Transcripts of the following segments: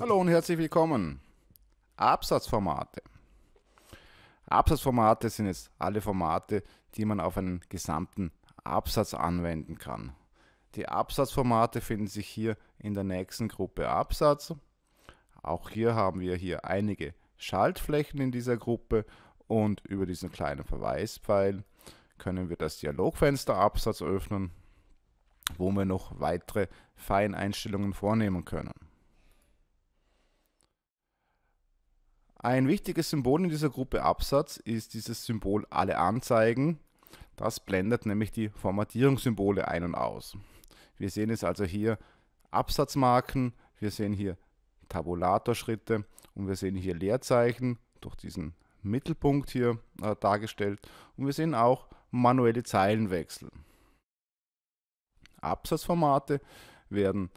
Hallo und herzlich willkommen. Absatzformate. Absatzformate sind jetzt alle Formate, die man auf einen gesamten Absatz anwenden kann. Die Absatzformate finden sich hier in der nächsten Gruppe Absatz. Auch hier haben wir hier einige Schaltflächen in dieser Gruppe und über diesen kleinen Verweispfeil können wir das Dialogfenster Absatz öffnen, wo wir noch weitere Feineinstellungen vornehmen können. Ein wichtiges Symbol in dieser Gruppe Absatz ist dieses Symbol Alle Anzeigen. Das blendet nämlich die Formatierungssymbole ein und aus. Wir sehen es also hier Absatzmarken, wir sehen hier Tabulatorschritte und wir sehen hier Leerzeichen durch diesen Mittelpunkt hier äh, dargestellt und wir sehen auch manuelle Zeilenwechsel. Absatzformate werden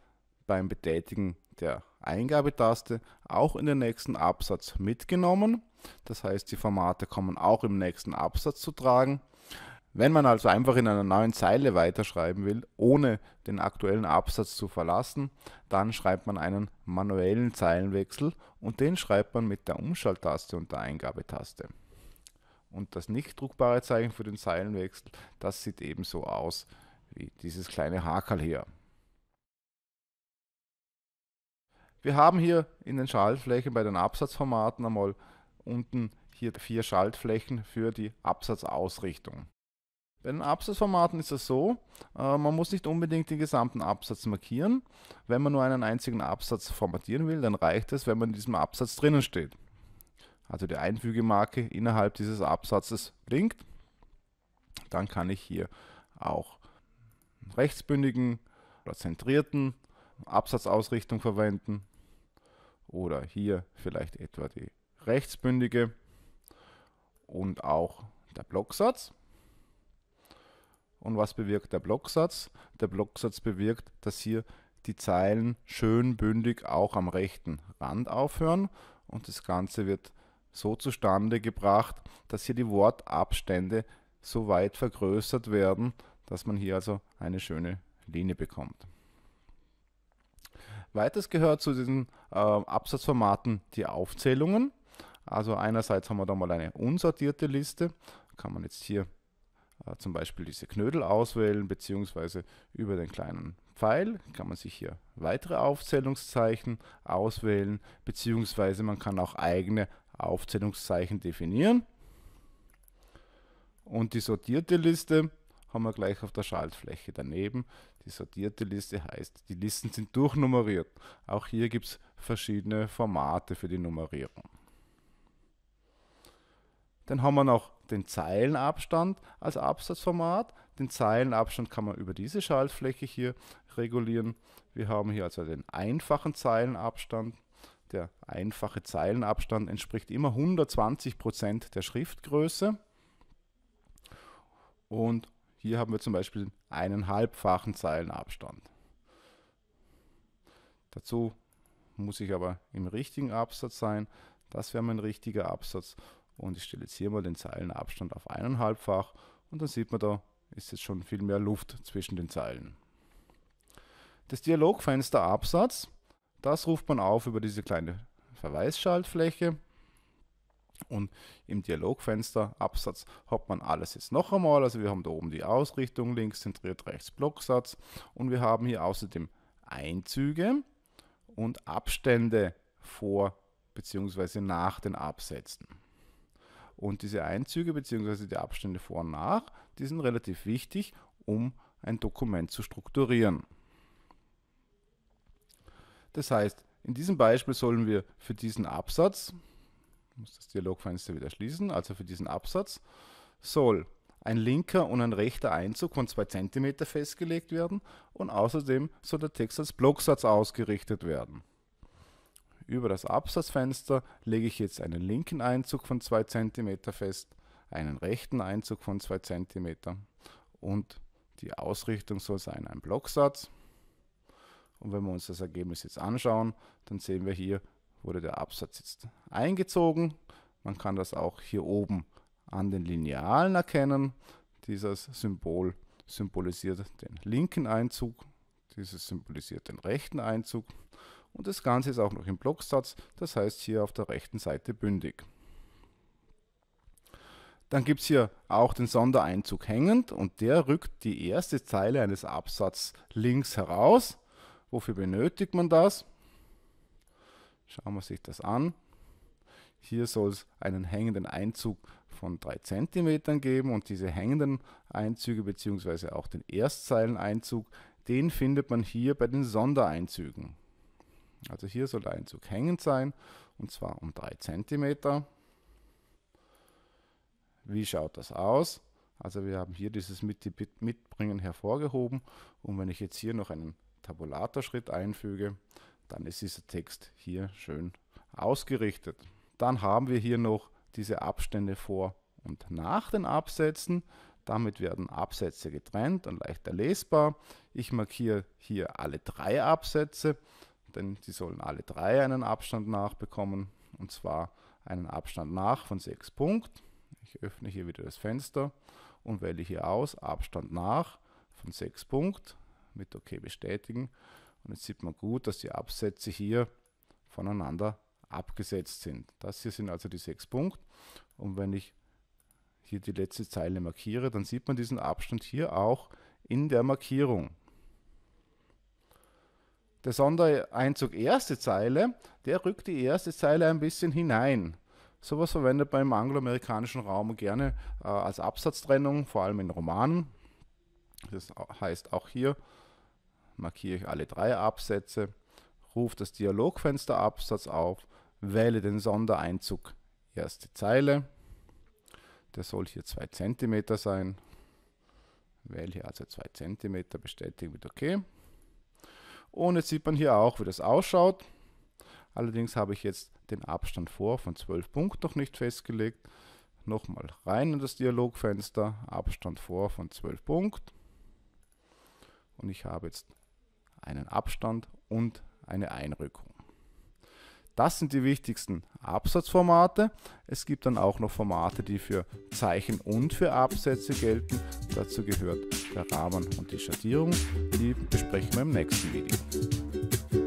beim Betätigen der Eingabetaste auch in den nächsten Absatz mitgenommen. Das heißt, die Formate kommen auch im nächsten Absatz zu tragen. Wenn man also einfach in einer neuen Zeile weiterschreiben will, ohne den aktuellen Absatz zu verlassen, dann schreibt man einen manuellen Zeilenwechsel und den schreibt man mit der Umschalttaste und der Eingabetaste. Und das nicht druckbare Zeichen für den Zeilenwechsel, das sieht ebenso aus wie dieses kleine Hakerl hier. Wir haben hier in den Schaltflächen bei den Absatzformaten einmal unten hier vier Schaltflächen für die Absatzausrichtung. Bei den Absatzformaten ist es so, äh, man muss nicht unbedingt den gesamten Absatz markieren. Wenn man nur einen einzigen Absatz formatieren will, dann reicht es, wenn man in diesem Absatz drinnen steht. Also die Einfügemarke innerhalb dieses Absatzes blinkt. Dann kann ich hier auch rechtsbündigen oder zentrierten Absatzausrichtung verwenden oder hier vielleicht etwa die rechtsbündige und auch der Blocksatz. Und was bewirkt der Blocksatz? Der Blocksatz bewirkt, dass hier die Zeilen schön bündig auch am rechten Rand aufhören und das Ganze wird so zustande gebracht, dass hier die Wortabstände so weit vergrößert werden, dass man hier also eine schöne Linie bekommt. Weiters gehört zu diesen äh, Absatzformaten die Aufzählungen. Also einerseits haben wir da mal eine unsortierte Liste, kann man jetzt hier äh, zum Beispiel diese Knödel auswählen, beziehungsweise über den kleinen Pfeil kann man sich hier weitere Aufzählungszeichen auswählen, beziehungsweise man kann auch eigene Aufzählungszeichen definieren. Und die sortierte Liste haben wir gleich auf der Schaltfläche daneben. Die sortierte Liste heißt, die Listen sind durchnummeriert. Auch hier gibt es verschiedene Formate für die Nummerierung. Dann haben wir noch den Zeilenabstand als Absatzformat. Den Zeilenabstand kann man über diese Schaltfläche hier regulieren. Wir haben hier also den einfachen Zeilenabstand. Der einfache Zeilenabstand entspricht immer 120% der Schriftgröße. Und hier haben wir zum Beispiel eineinhalbfachen Zeilenabstand. Dazu muss ich aber im richtigen Absatz sein. Das wäre mein richtiger Absatz. Und ich stelle jetzt hier mal den Zeilenabstand auf eineinhalbfach und dann sieht man da, ist jetzt schon viel mehr Luft zwischen den Zeilen. Das Dialogfenster Absatz, das ruft man auf über diese kleine Verweisschaltfläche. Und im Dialogfenster Absatz hat man alles jetzt noch einmal. Also wir haben da oben die Ausrichtung, links zentriert, rechts Blocksatz und wir haben hier außerdem Einzüge und Abstände vor bzw. nach den Absätzen. Und diese Einzüge bzw. die Abstände vor und nach, die sind relativ wichtig, um ein Dokument zu strukturieren. Das heißt, in diesem Beispiel sollen wir für diesen Absatz ich muss das Dialogfenster wieder schließen. Also für diesen Absatz soll ein linker und ein rechter Einzug von 2 cm festgelegt werden und außerdem soll der Text als Blocksatz ausgerichtet werden. Über das Absatzfenster lege ich jetzt einen linken Einzug von 2 cm fest, einen rechten Einzug von 2 cm und die Ausrichtung soll sein ein Blocksatz. Und wenn wir uns das Ergebnis jetzt anschauen, dann sehen wir hier, wurde der Absatz jetzt eingezogen. Man kann das auch hier oben an den Linealen erkennen. Dieses Symbol symbolisiert den linken Einzug, dieses symbolisiert den rechten Einzug und das Ganze ist auch noch im Blocksatz, das heißt hier auf der rechten Seite bündig. Dann gibt es hier auch den Sondereinzug hängend und der rückt die erste Zeile eines Absatzes links heraus. Wofür benötigt man das? Schauen wir sich das an. Hier soll es einen hängenden Einzug von 3 cm geben und diese hängenden Einzüge bzw. auch den Erstzeileneinzug, den findet man hier bei den Sondereinzügen. Also hier soll der Einzug hängend sein und zwar um 3 cm. Wie schaut das aus? Also wir haben hier dieses Mitbringen hervorgehoben und wenn ich jetzt hier noch einen Tabulatorschritt einfüge, dann ist dieser Text hier schön ausgerichtet. Dann haben wir hier noch diese Abstände vor und nach den Absätzen. Damit werden Absätze getrennt und leichter lesbar. Ich markiere hier alle drei Absätze, denn sie sollen alle drei einen Abstand nachbekommen. Und zwar einen Abstand nach von 6 Punkt. Ich öffne hier wieder das Fenster und wähle hier aus Abstand nach von 6 Punkt mit OK bestätigen und jetzt sieht man gut, dass die Absätze hier voneinander abgesetzt sind. Das hier sind also die sechs Punkte. Und wenn ich hier die letzte Zeile markiere, dann sieht man diesen Abstand hier auch in der Markierung. Der Sondereinzug erste Zeile, der rückt die erste Zeile ein bisschen hinein. Sowas verwendet man im angloamerikanischen Raum gerne äh, als Absatztrennung, vor allem in Romanen. Das heißt auch hier markiere ich alle drei Absätze, rufe das Dialogfenster Absatz auf, wähle den Sondereinzug erste Zeile, der soll hier 2 cm sein, wähle hier also 2 cm, bestätige mit OK. Und jetzt sieht man hier auch, wie das ausschaut. Allerdings habe ich jetzt den Abstand vor von 12 Punkten noch nicht festgelegt. Nochmal rein in das Dialogfenster, Abstand vor von 12 Punkten. Und ich habe jetzt einen Abstand und eine Einrückung. Das sind die wichtigsten Absatzformate. Es gibt dann auch noch Formate, die für Zeichen und für Absätze gelten. Dazu gehört der Rahmen und die Schattierung. Die besprechen wir im nächsten Video.